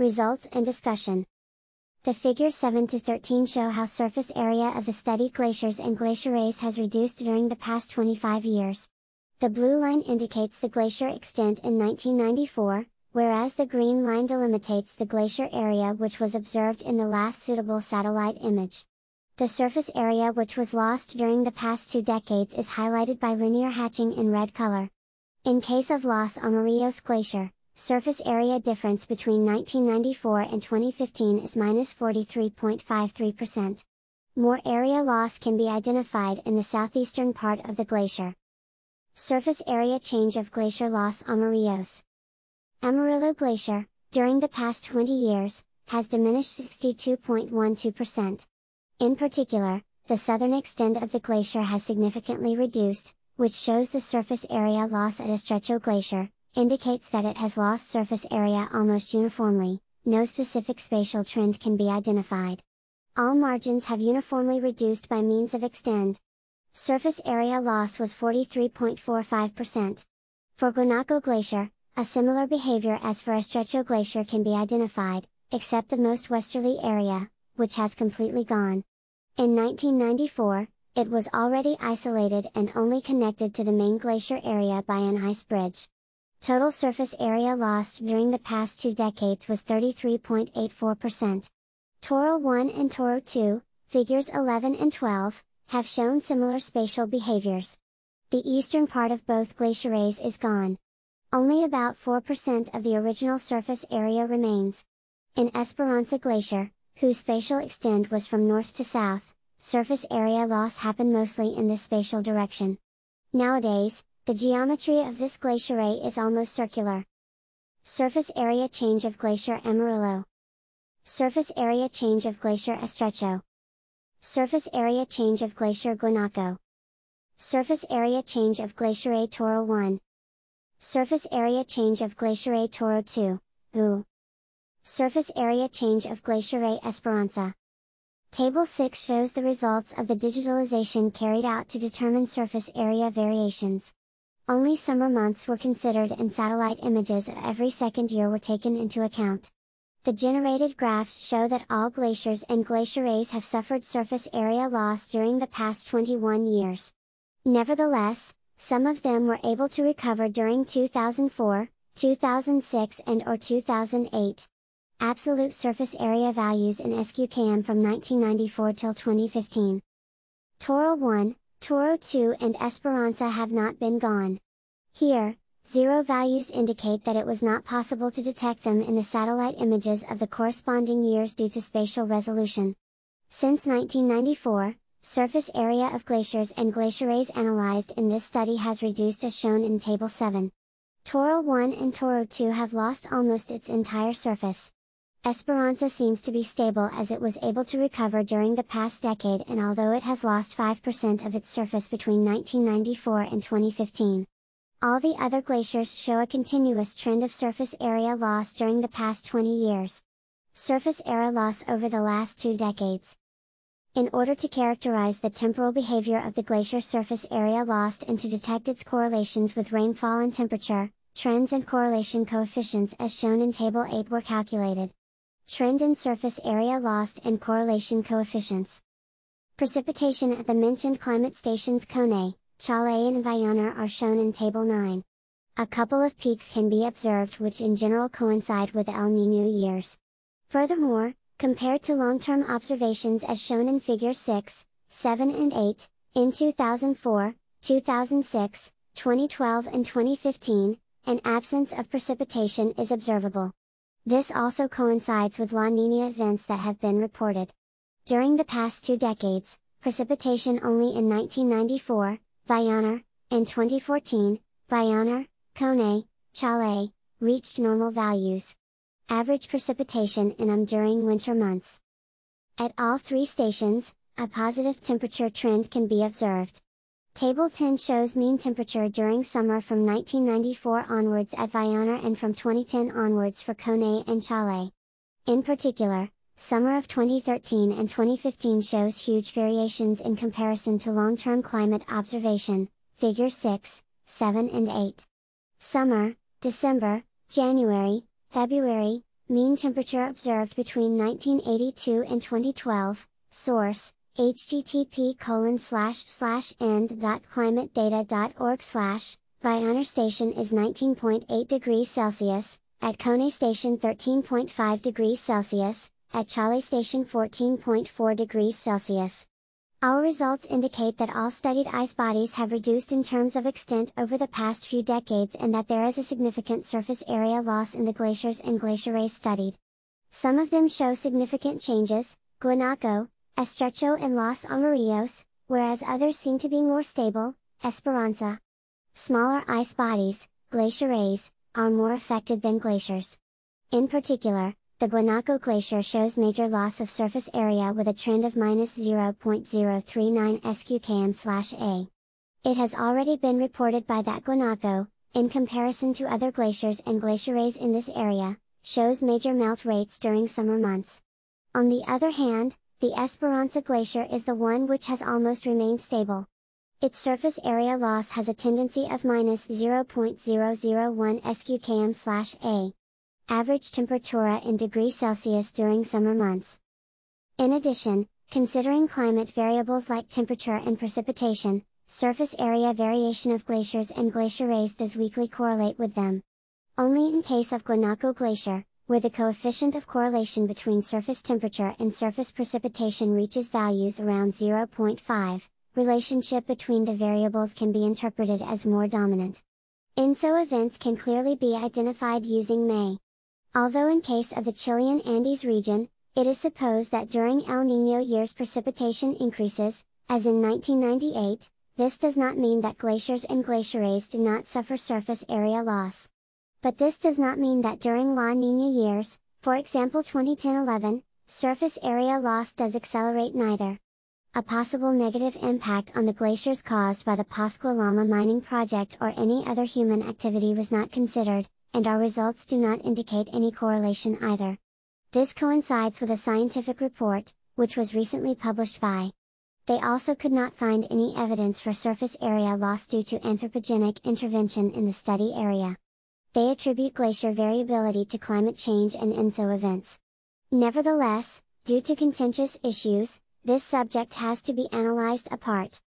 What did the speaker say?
Results and discussion. The figures 7 to 13 show how surface area of the studied glaciers and glacier ice has reduced during the past 25 years. The blue line indicates the glacier extent in 1994, whereas the green line delimitates the glacier area which was observed in the last suitable satellite image. The surface area which was lost during the past two decades is highlighted by linear hatching in red color. In case of loss on Marios Glacier, Surface area difference between 1994 and 2015 is minus 43.53%. More area loss can be identified in the southeastern part of the glacier. Surface area change of glacier loss Amarillos. Amarillo Glacier, during the past 20 years, has diminished 62.12%. In particular, the southern extent of the glacier has significantly reduced, which shows the surface area loss at Estrecho Glacier, indicates that it has lost surface area almost uniformly, no specific spatial trend can be identified. All margins have uniformly reduced by means of extend. Surface area loss was 43.45%. For Guanaco Glacier, a similar behavior as for Estrecho Glacier can be identified, except the most westerly area, which has completely gone. In 1994, it was already isolated and only connected to the main glacier area by an ice bridge. Total surface area lost during the past two decades was 33.84%. Toro 1 and Toro 2, figures 11 and 12, have shown similar spatial behaviors. The eastern part of both glacier is gone. Only about 4% of the original surface area remains. In Esperanza Glacier, whose spatial extent was from north to south, surface area loss happened mostly in this spatial direction. Nowadays, the geometry of this glacier is almost circular. Surface area change of Glacier Amarillo. Surface area change of Glacier Estrecho. Surface area change of Glacier Guanaco. Surface area change of Glacier Toro 1. Surface area change of Glacier Toro 2, U. Surface area change of Glacier Esperanza. Table 6 shows the results of the digitalization carried out to determine surface area variations. Only summer months were considered and satellite images of every second year were taken into account. The generated graphs show that all glaciers and glacier have suffered surface area loss during the past 21 years. Nevertheless, some of them were able to recover during 2004, 2006 and or 2008. Absolute surface area values in SQCAM from 1994 till 2015. Toral 1, Toro 2 and Esperanza have not been gone. Here, zero values indicate that it was not possible to detect them in the satellite images of the corresponding years due to spatial resolution. Since 1994, surface area of glaciers and glacier analyzed in this study has reduced as shown in Table 7. Toro 1 and Toro 2 have lost almost its entire surface. Esperanza seems to be stable as it was able to recover during the past decade and although it has lost 5% of its surface between 1994 and 2015. All the other glaciers show a continuous trend of surface area loss during the past 20 years. Surface area loss over the last two decades. In order to characterize the temporal behavior of the glacier surface area lost and to detect its correlations with rainfall and temperature, trends and correlation coefficients as shown in Table 8 were calculated trend in surface area lost and correlation coefficients. Precipitation at the mentioned climate stations Kone, Chale and Viana are shown in Table 9. A couple of peaks can be observed which in general coincide with El Niño years. Furthermore, compared to long-term observations as shown in Figure 6, 7 and 8, in 2004, 2006, 2012 and 2015, an absence of precipitation is observable. This also coincides with La Nina events that have been reported. During the past two decades, precipitation only in 1994, Bayanar, and 2014, Bayanar, Kone, Chale, reached normal values. Average precipitation in UM during winter months. At all three stations, a positive temperature trend can be observed. Table 10 shows mean temperature during summer from 1994 onwards at Viana and from 2010 onwards for Kone and Chale. In particular, summer of 2013 and 2015 shows huge variations in comparison to long-term climate observation, figure 6, 7 and 8. Summer, December, January, February, mean temperature observed between 1982 and 2012, source, http colon slash slash and dot climate data dot org slash by honor Station is 19.8 degrees Celsius, at Kone Station 13.5 degrees Celsius, at Chali Station 14.4 degrees Celsius. Our results indicate that all studied ice bodies have reduced in terms of extent over the past few decades and that there is a significant surface area loss in the glaciers and glacier rays studied. Some of them show significant changes, Guanaco, Estrecho and Los Amarillos, whereas others seem to be more stable, Esperanza. Smaller ice bodies, glaciers, are more affected than glaciers. In particular, the Guanaco Glacier shows major loss of surface area with a trend of minus 0.039 sqkm a. It has already been reported by that Guanaco, in comparison to other glaciers and glaciers in this area, shows major melt rates during summer months. On the other hand, the Esperanza Glacier is the one which has almost remained stable. Its surface area loss has a tendency of minus 0.001 sqkm slash a. Average temperatura in degrees Celsius during summer months. In addition, considering climate variables like temperature and precipitation, surface area variation of glaciers and glacier raised does weakly correlate with them. Only in case of Guanaco Glacier, where the coefficient of correlation between surface temperature and surface precipitation reaches values around 0.5, relationship between the variables can be interpreted as more dominant. In so events can clearly be identified using May. Although in case of the Chilean Andes region, it is supposed that during El Niño years precipitation increases, as in 1998, this does not mean that glaciers and glaciers do not suffer surface area loss but this does not mean that during La Niña years, for example 2010-11, surface area loss does accelerate neither. A possible negative impact on the glaciers caused by the Pascualama mining project or any other human activity was not considered, and our results do not indicate any correlation either. This coincides with a scientific report, which was recently published by. They also could not find any evidence for surface area loss due to anthropogenic intervention in the study area they attribute glacier variability to climate change and ENSO events. Nevertheless, due to contentious issues, this subject has to be analyzed apart.